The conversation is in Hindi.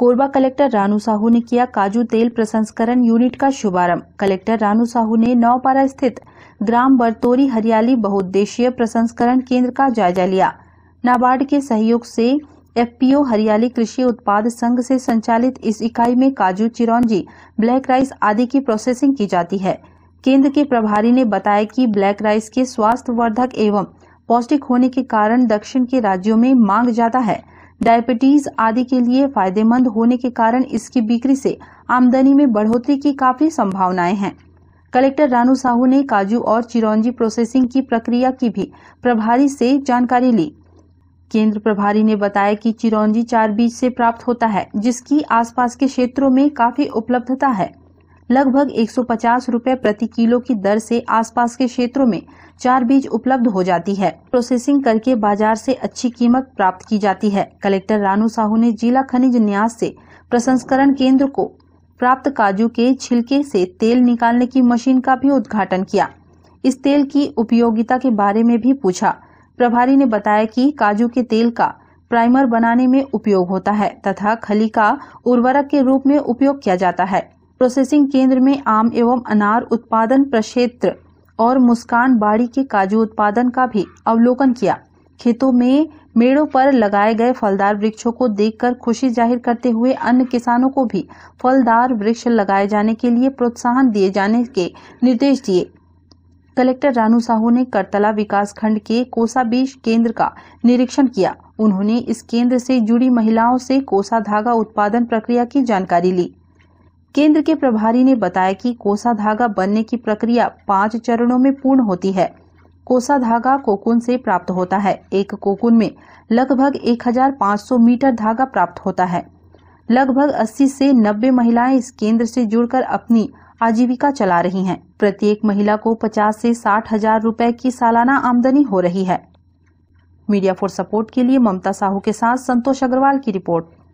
कोरबा कलेक्टर रानू साहू ने किया काजू तेल प्रसंस्करण यूनिट का शुभारंभ कलेक्टर रानू साहू ने नौपारा स्थित ग्राम बरतोरी हरियाली बहुउद्देशीय प्रसंस्करण केंद्र का जायजा लिया नाबार्ड के सहयोग से एफपीओ हरियाली कृषि उत्पाद संघ से संचालित इस इकाई में काजू चिरौंजी ब्लैक राइस आदि की प्रोसेसिंग की जाती है केंद्र के प्रभारी ने बताया कि ब्लैक राइस के स्वास्थ्य वर्धक एवं पौष्टिक होने के कारण दक्षिण के राज्यों में मांग ज्यादा है डायबिटीज आदि के लिए फायदेमंद होने के कारण इसकी बिक्री से आमदनी में बढ़ोतरी की काफी संभावनाएं हैं कलेक्टर रानू साहू ने काजू और चिरौंजी प्रोसेसिंग की प्रक्रिया की भी प्रभारी से जानकारी ली केंद्र प्रभारी ने बताया कि चिरौंजी चार बीज से प्राप्त होता है जिसकी आसपास के क्षेत्रों में काफी उपलब्धता है लगभग 150 रुपए प्रति किलो की दर से आसपास के क्षेत्रों में चार बीज उपलब्ध हो जाती है प्रोसेसिंग करके बाजार से अच्छी कीमत प्राप्त की जाती है कलेक्टर रानू साहू ने जिला खनिज न्यास से प्रसंस्करण केंद्र को प्राप्त काजू के छिलके से तेल निकालने की मशीन का भी उद्घाटन किया इस तेल की उपयोगिता के बारे में भी पूछा प्रभारी ने बताया कि काजू के तेल का प्राइमर बनाने में उपयोग होता है तथा खली का उर्वरक के रूप में उपयोग किया जाता है प्रोसेसिंग केंद्र में आम एवं अनार उत्पादन प्रक्षेत्र और मुस्कान बाड़ी के काजू उत्पादन का भी अवलोकन किया खेतों में मेड़ों पर लगाए गए फलदार वृक्षों को देखकर खुशी जाहिर करते हुए अन्य किसानों को भी फलदार वृक्ष लगाए जाने के लिए प्रोत्साहन दिए जाने के निर्देश दिए कलेक्टर रानू साहू ने करतला विकास खंड के कोसा बीज केंद्र का निरीक्षण किया उन्होंने इस केंद्र से जुड़ी महिलाओं से कोसा धागा उत्पादन प्रक्रिया की जानकारी ली केंद्र के प्रभारी ने बताया कि कोसा धागा बनने की प्रक्रिया पांच चरणों में पूर्ण होती है कोसा धागा कोकुन से प्राप्त होता है एक कोकुन में लगभग 1500 मीटर धागा प्राप्त होता है लगभग 80 से 90 महिलाएं इस केंद्र से जुड़कर अपनी आजीविका चला रही हैं। प्रत्येक महिला को 50 से साठ हजार रूपए की सालाना आमदनी हो रही है मीडिया फॉर सपोर्ट के लिए ममता साहू के साथ संतोष अग्रवाल की रिपोर्ट